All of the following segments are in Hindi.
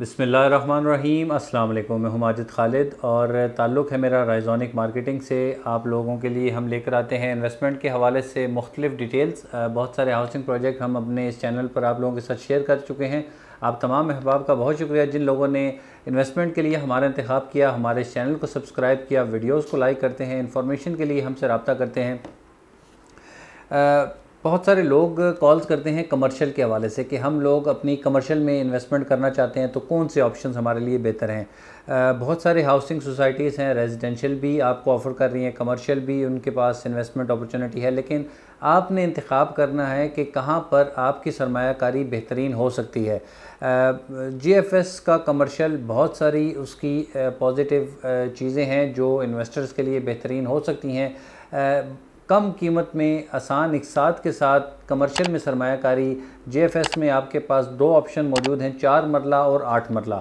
बसमीम अस्सलाम वालेकुम मैं हमाजिद माजिद खालिद और ताल्लुक़ है मेरा राइजोनिक मार्केटिंग से आप लोगों के लिए हम लेकर आते हैं इन्वेस्टमेंट के हवाले से मुख्तलिफ़ डिटेल्स बहुत सारे हाउसिंग प्रोजेक्ट हम अपने इस चैनल पर आप लोगों के साथ शेयर कर चुके हैं आप तमाम अहबाब का बहुत शुक्रिया जिन लोगों ने इन्वेस्टमेंट के लिए हमारा इंतखब किया हमारे इस चैनल को सब्सक्राइब किया वीडियोज़ को लाइक करते हैं इन्फॉर्मेशन के लिए हमसे रबता करते हैं बहुत सारे लोग कॉल्स करते हैं कमर्शियल के हवाले से कि हम लोग अपनी कमर्शियल में इन्वेस्टमेंट करना चाहते हैं तो कौन से ऑप्शन हमारे लिए बेहतर हैं बहुत सारे हाउसिंग सोसाइटीज़ हैं रेजिडेंशियल भी आपको ऑफ़र कर रही हैं कमर्शियल भी उनके पास इन्वेस्टमेंट अपॉर्चुनिटी है लेकिन आपने इंतखब करना है कि कहाँ पर आपकी सरमाकारी बेहतरीन हो सकती है जी एफ एस का कमर्शल बहुत सारी उसकी पॉजिटिव चीज़ें हैं जो इन्वेस्टर्स के लिए बेहतरीन हो सकती हैं कम कीमत में आसान इकसात के साथ कमर्शियल में सरमाकारी जे एफ एस में आपके पास दो ऑप्शन मौजूद हैं चार मरला और आठ मरला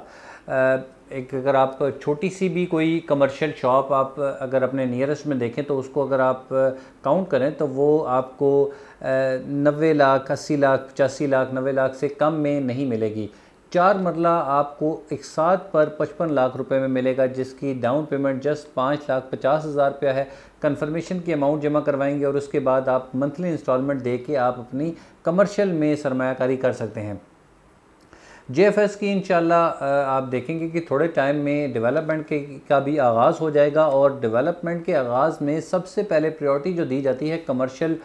एक अगर आप छोटी सी भी कोई कमर्शियल शॉप आप अगर अपने नियरेस्ट में देखें तो उसको अगर आप काउंट करें तो वो आपको नबे लाख अस्सी लाख पचासी लाख नबे लाख से कम में नहीं मिलेगी चार मरला आपको एक साथ पर पचपन लाख रुपए में मिलेगा जिसकी डाउन पेमेंट जस्ट पाँच लाख पचास हज़ार रुपया है कन्फर्मेशन की अमाउंट जमा करवाएंगे और उसके बाद आप मंथली इंस्टॉलमेंट दे के आप अपनी कमर्शियल में सरमाकारी कर सकते हैं जे एफ एस की इन आप देखेंगे कि थोड़े टाइम में डेवलपमेंट के का भी आगाज़ हो जाएगा और डेवलपमेंट के आगाज़ में सबसे पहले प्रायोरिटी जो दी जाती है कमर्शियल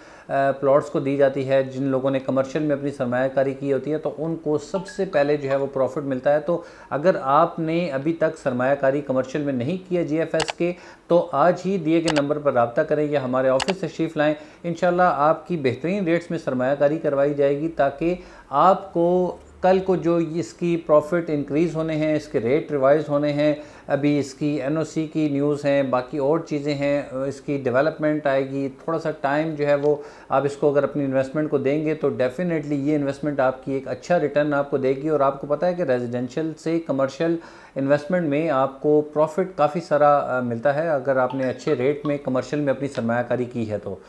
प्लॉट्स को दी जाती है जिन लोगों ने कमर्शियल में अपनी सरमाकारी की होती है तो उनको सबसे पहले जो है वो प्रॉफिट मिलता है तो अगर आपने अभी तक सरमाकारी कमर्शियल में नहीं किया जी के तो आज ही दिए गए नंबर पर रबता करें या हमारे ऑफिस तशरीफ लाएँ इन आपकी बेहतरीन रेट्स में सरमाकारी करवाई जाएगी ताकि आपको कल को जो इसकी प्रॉफिट इंक्रीज़ होने हैं इसके रेट रिवाइज होने हैं अभी इसकी एनओसी की न्यूज़ हैं बाकी और चीज़ें हैं इसकी डेवलपमेंट आएगी थोड़ा सा टाइम जो है वो आप इसको अगर अपनी इन्वेस्टमेंट को देंगे तो डेफ़िनेटली ये इन्वेस्टमेंट आपकी एक अच्छा रिटर्न आपको देगी और आपको पता है कि रेजिडेंशियल से कमर्शियल इन्वेस्टमेंट में आपको प्रॉफिट काफ़ी सारा मिलता है अगर आपने अच्छे रेट में कमर्शियल में अपनी सरमाकारी की है तो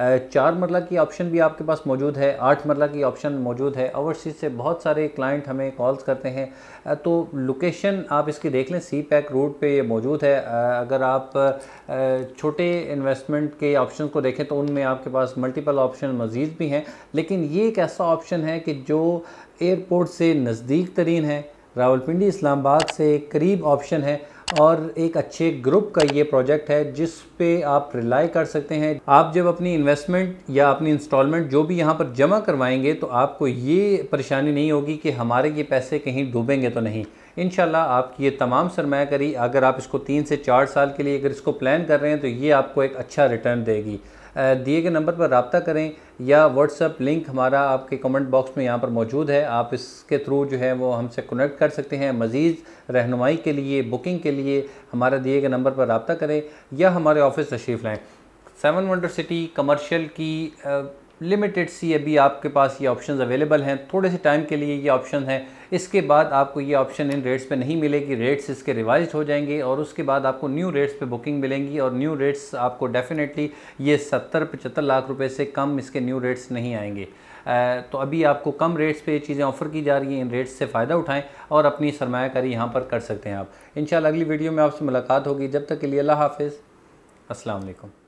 चार मरला की ऑप्शन भी आपके पास मौजूद है आठ मरला की ऑप्शन मौजूद है ओवरसीज से बहुत सारे क्लाइंट हमें कॉल्स करते हैं तो लोकेशन आप इसकी देख लें सी पैक रोड पे ये मौजूद है अगर आप छोटे इन्वेस्टमेंट के ऑप्शन को देखें तो उनमें आपके पास मल्टीपल ऑप्शन मज़ीद भी हैं लेकिन ये एक ऐसा ऑप्शन है कि जो एयरपोर्ट से नज़दीक तरीन है रावलपिंडी इस्लामाबाद से करीब ऑप्शन है और एक अच्छे ग्रुप का ये प्रोजेक्ट है जिस पे आप रिलाई कर सकते हैं आप जब अपनी इन्वेस्टमेंट या अपनी इंस्टॉलमेंट जो भी यहाँ पर जमा करवाएंगे तो आपको ये परेशानी नहीं होगी कि हमारे ये पैसे कहीं डूबेंगे तो नहीं इन आपकी ये तमाम सरमाया करी अगर आप इसको तीन से चार साल के लिए अगर इसको प्लान कर रहे हैं तो ये आपको एक अच्छा रिटर्न देगी दिए गए नंबर पर रबता करें या व्हाट्सअप लिंक हमारा आपके कमेंट बॉक्स में यहाँ पर मौजूद है आप इसके थ्रू जो है वो हमसे कनेक्ट कर सकते हैं मज़ीद रहनुमाई के लिए बुकिंग के लिए हमारा दिए गए नंबर पर रबता करें या हमारे ऑफिस तशरीफ़ लाएँ सेवन वंडर सिटी कमर्शियल की लिमिटेड सी अभी आपके पास ये ऑप्शन अवेलेबल हैं थोड़े से टाइम के लिए ये ऑप्शन है इसके बाद आपको ये ऑप्शन इन रेट्स पे नहीं मिलेगी रेट्स इसके रिवाइज हो जाएंगे और उसके बाद आपको न्यू रेट्स पे बुकिंग मिलेंगी और न्यू रेट्स आपको डेफिनेटली ये सत्तर पचहत्तर लाख रुपए से कम इसके न्यू रेट्स नहीं आएंगे तो अभी आपको कम रेट्स पे चीज़ें ऑफर की जा रही हैं इन रेट्स से फ़ायदा उठाएं और अपनी सरमाकारी यहाँ पर कर सकते हैं आप इन अगली वीडियो में आपसे मुलाकात होगी जब तक के लिए अल्लाह हाफिज़ असलकम